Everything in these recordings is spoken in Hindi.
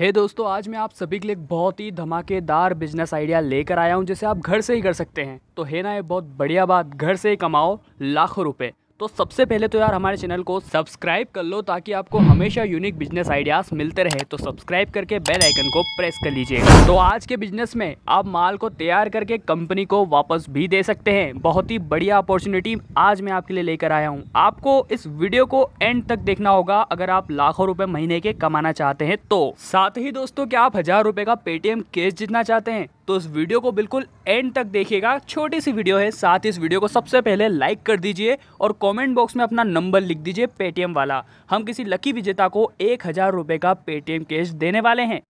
हे hey दोस्तों आज मैं आप सभी के लिए एक बहुत ही धमाकेदार बिजनेस आइडिया लेकर आया हूँ जिसे आप घर से ही कर सकते हैं तो है ना ये बहुत बढ़िया बात घर से ही कमाओ लाखों रुपए तो सबसे पहले तो यार हमारे चैनल को सब्सक्राइब कर लो ताकि आपको हमेशा यूनिक बिजनेस आइडियाज़ मिलते रहे तो सब्सक्राइब करके बेल आइकन को प्रेस कर लीजिएगा तो आज के बिजनेस में आप माल को तैयार करके कंपनी को वापस भी दे सकते हैं बहुत ही बढ़िया अपॉर्चुनिटी आज मैं आपके लिए लेकर आया हूँ आपको इस वीडियो को एंड तक देखना होगा अगर आप लाखों रुपए महीने के कमाना चाहते हैं तो साथ ही दोस्तों क्या आप हजार रुपए का पेटीएम कैश जीतना चाहते हैं तो इस वीडियो को बिल्कुल एंड तक देखिएगा छोटी सी वीडियो है साथ ही इस वीडियो को सबसे पहले लाइक कर दीजिए और कमेंट बॉक्स में अपना नंबर लिख दीजिए पेटीएम वाला हम किसी लकी विजेता को एक हज़ार रुपये का पेटीएम कैश देने वाले हैं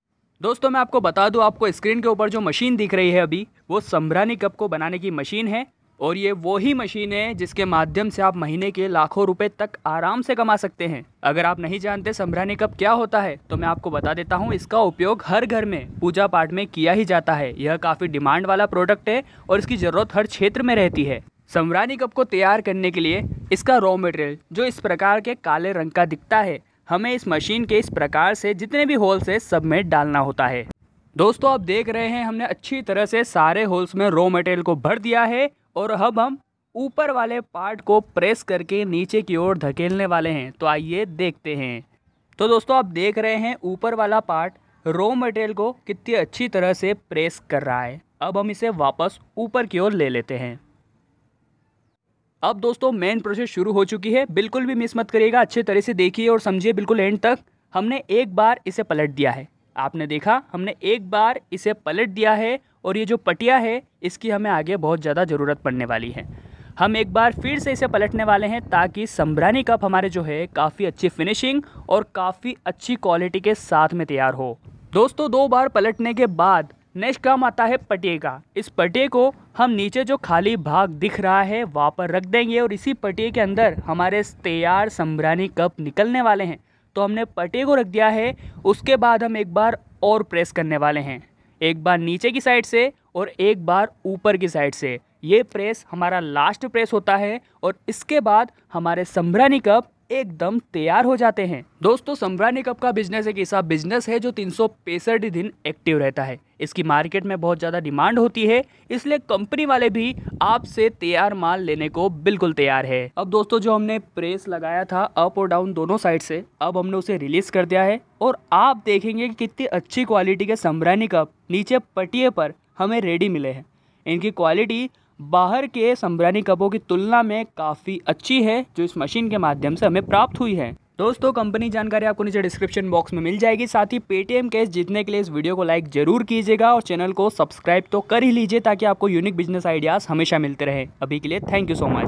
दोस्तों मैं आपको बता दूं आपको स्क्रीन के ऊपर जो मशीन दिख रही है अभी वो संभरानी कप को बनाने की मशीन है और ये वो ही मशीन है जिसके माध्यम से आप महीने के लाखों रुपए तक आराम से कमा सकते हैं अगर आप नहीं जानते संभरानी कप क्या होता है तो मैं आपको बता देता हूँ इसका उपयोग हर घर में पूजा पाठ में किया ही जाता है यह काफ़ी डिमांड वाला प्रोडक्ट है और इसकी ज़रूरत हर क्षेत्र में रहती है समरानी कप को तैयार करने के लिए इसका रॉ मटेरियल जो इस प्रकार के काले रंग का दिखता है हमें इस मशीन के इस प्रकार से जितने भी होल्स है सब में डालना होता है दोस्तों आप देख रहे हैं हमने अच्छी तरह से सारे होल्स में रॉ मटेरियल को भर दिया है और अब हम ऊपर वाले पार्ट को प्रेस करके नीचे की ओर धकेलने वाले हैं तो आइए देखते हैं तो दोस्तों आप देख रहे हैं ऊपर वाला पार्ट रॉ मटेरियल को कितनी अच्छी तरह से प्रेस कर रहा है अब हम इसे वापस ऊपर की ओर ले लेते हैं अब दोस्तों मेन प्रोसेस शुरू हो चुकी है बिल्कुल भी मिस मत करिएगा अच्छे तरह से देखिए और समझिए बिल्कुल एंड तक हमने एक बार इसे पलट दिया है आपने देखा हमने एक बार इसे पलट दिया है और ये जो पटिया है इसकी हमें आगे बहुत ज़्यादा ज़रूरत पड़ने वाली है हम एक बार फिर से इसे पलटने वाले हैं ताकि संभरानी कप हमारे जो है काफ़ी अच्छी फिनिशिंग और काफ़ी अच्छी क्वालिटी के साथ में तैयार हो दोस्तों दो बार पलटने के बाद नेक्स्ट काम आता है पटे का इस पटे को हम नीचे जो खाली भाग दिख रहा है वहाँ पर रख देंगे और इसी पटे के अंदर हमारे तैयार सम्भरानी कप निकलने वाले हैं तो हमने पटे को रख दिया है उसके बाद हम एक बार और प्रेस करने वाले हैं एक बार नीचे की साइड से और एक बार ऊपर की साइड से ये प्रेस हमारा लास्ट प्रेस होता है और इसके बाद हमारे संभरानी कप एकदम तैयार हो जाते हैं दोस्तों समरा कप का बिजनेस एक ऐसा बिजनेस है जो तीन दिन एक्टिव रहता है इसकी मार्केट में बहुत ज़्यादा डिमांड होती है इसलिए कंपनी वाले भी आपसे तैयार माल लेने को बिल्कुल तैयार है अब दोस्तों जो हमने प्रेस लगाया था अप और डाउन दोनों साइड से अब हमने उसे रिलीज कर दिया है और आप देखेंगे कि कितनी अच्छी क्वालिटी के समरानी कप नीचे पटिए पर हमें रेडी मिले हैं इनकी क्वालिटी बाहर के संबरानी कपों की तुलना में काफ़ी अच्छी है जो इस मशीन के माध्यम से हमें प्राप्त हुई है दोस्तों कंपनी जानकारी आपको नीचे डिस्क्रिप्शन बॉक्स में मिल जाएगी साथ ही पेटीएम केस जीतने के लिए इस वीडियो को लाइक जरूर कीजिएगा और चैनल को सब्सक्राइब तो कर ही लीजिए ताकि आपको यूनिक बिजनेस आइडियाज़ हमेशा मिलते रहे अभी के लिए थैंक यू सो मच